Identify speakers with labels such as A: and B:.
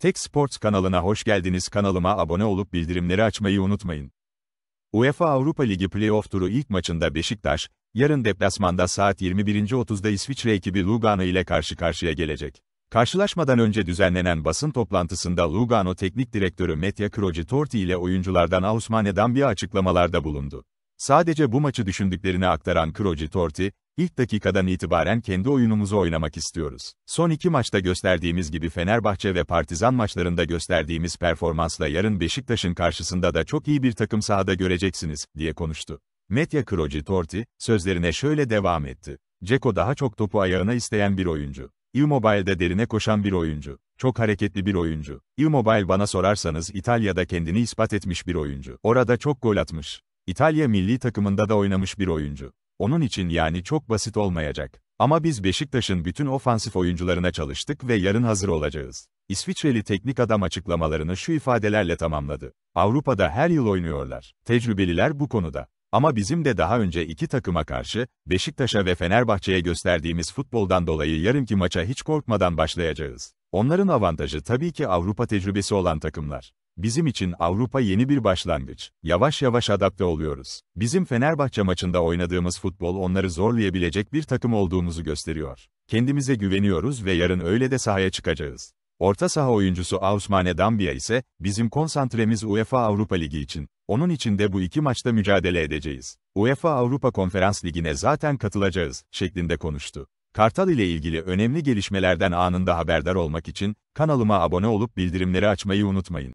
A: Tek Sports kanalına hoş geldiniz. Kanalıma abone olup bildirimleri açmayı unutmayın. UEFA Avrupa Ligi playoff turu ilk maçında Beşiktaş, yarın deplasmanda saat 21.30'da İsviçre ekibi Lugano ile karşı karşıya gelecek. Karşılaşmadan önce düzenlenen basın toplantısında Lugano Teknik Direktörü Metya Kroci Torti ile oyunculardan Ausmane Dambia açıklamalarda bulundu. Sadece bu maçı düşündüklerini aktaran Kroci Torti, İlk dakikadan itibaren kendi oyunumuzu oynamak istiyoruz. Son iki maçta gösterdiğimiz gibi Fenerbahçe ve Partizan maçlarında gösterdiğimiz performansla yarın Beşiktaş'ın karşısında da çok iyi bir takım sahada göreceksiniz, diye konuştu. Metya Kroci Torti, sözlerine şöyle devam etti. Ceko daha çok topu ayağına isteyen bir oyuncu. Immobile'de derine koşan bir oyuncu. Çok hareketli bir oyuncu. Immobile bana sorarsanız İtalya'da kendini ispat etmiş bir oyuncu. Orada çok gol atmış. İtalya milli takımında da oynamış bir oyuncu. Onun için yani çok basit olmayacak. Ama biz Beşiktaş'ın bütün ofansif oyuncularına çalıştık ve yarın hazır olacağız. İsviçreli teknik adam açıklamalarını şu ifadelerle tamamladı. Avrupa'da her yıl oynuyorlar. Tecrübeliler bu konuda. Ama bizim de daha önce iki takıma karşı, Beşiktaş'a ve Fenerbahçe'ye gösterdiğimiz futboldan dolayı yarınki maça hiç korkmadan başlayacağız. Onların avantajı tabii ki Avrupa tecrübesi olan takımlar. Bizim için Avrupa yeni bir başlangıç. Yavaş yavaş adapte oluyoruz. Bizim Fenerbahçe maçında oynadığımız futbol onları zorlayabilecek bir takım olduğumuzu gösteriyor. Kendimize güveniyoruz ve yarın öyle de sahaya çıkacağız. Orta saha oyuncusu Ausmane Dambia ise, bizim konsantremiz UEFA Avrupa Ligi için. Onun için de bu iki maçta mücadele edeceğiz. UEFA Avrupa Konferans Ligi'ne zaten katılacağız, şeklinde konuştu. Kartal ile ilgili önemli gelişmelerden anında haberdar olmak için, kanalıma abone olup bildirimleri açmayı unutmayın.